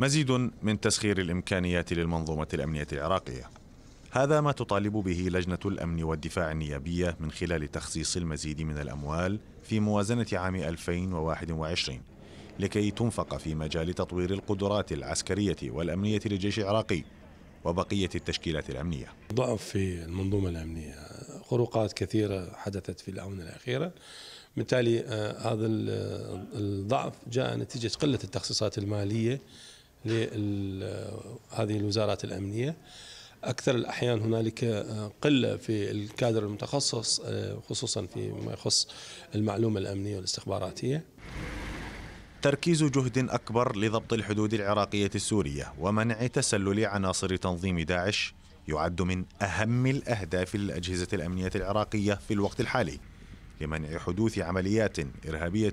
مزيد من تسخير الامكانيات للمنظومه الامنيه العراقيه هذا ما تطالب به لجنه الامن والدفاع النيابيه من خلال تخصيص المزيد من الاموال في موازنه عام 2021 لكي تنفق في مجال تطوير القدرات العسكريه والامنيه للجيش العراقي وبقيه التشكيلات الامنيه. ضعف في المنظومه الامنيه، خروقات كثيره حدثت في الاونه الاخيره. بالتالي آه، هذا آه، الضعف جاء نتيجه قله التخصيصات الماليه لهذه آه، الوزارات الأمنية أكثر الأحيان هنالك آه، قلة في الكادر المتخصص آه، خصوصا فيما يخص المعلومة الأمنية والاستخباراتية تركيز جهد أكبر لضبط الحدود العراقية السورية ومنع تسلل عناصر تنظيم داعش يعد من أهم الأهداف للأجهزة الأمنية العراقية في الوقت الحالي لمنع حدوث عمليات إرهابية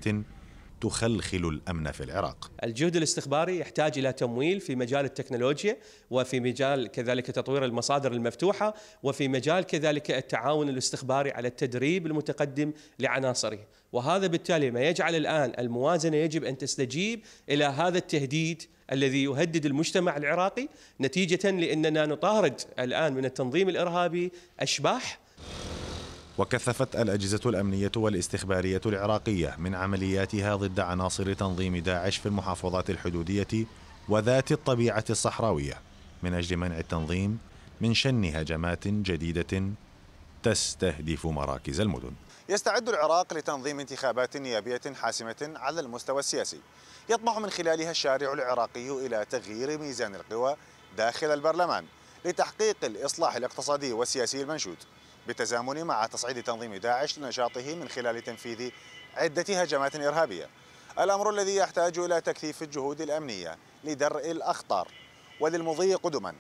تخلخل الأمن في العراق الجهد الاستخباري يحتاج إلى تمويل في مجال التكنولوجيا وفي مجال كذلك تطوير المصادر المفتوحة وفي مجال كذلك التعاون الاستخباري على التدريب المتقدم لعناصره وهذا بالتالي ما يجعل الآن الموازنة يجب أن تستجيب إلى هذا التهديد الذي يهدد المجتمع العراقي نتيجة لأننا نطارد الآن من التنظيم الإرهابي أشباح وكثفت الأجهزة الأمنية والاستخبارية العراقية من عملياتها ضد عناصر تنظيم داعش في المحافظات الحدودية وذات الطبيعة الصحراوية من أجل منع التنظيم من شن هجمات جديدة تستهدف مراكز المدن يستعد العراق لتنظيم انتخابات نيابية حاسمة على المستوى السياسي يطمح من خلالها الشارع العراقي إلى تغيير ميزان القوى داخل البرلمان لتحقيق الإصلاح الاقتصادي والسياسي المنشود بالتزامن مع تصعيد تنظيم داعش لنشاطه من خلال تنفيذ عدة هجمات إرهابية الأمر الذي يحتاج إلى تكثيف الجهود الأمنية لدرء الأخطار وللمضي قدما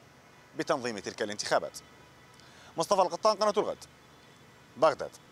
بتنظيم تلك الانتخابات مصطفى القطان قناة الغد بغداد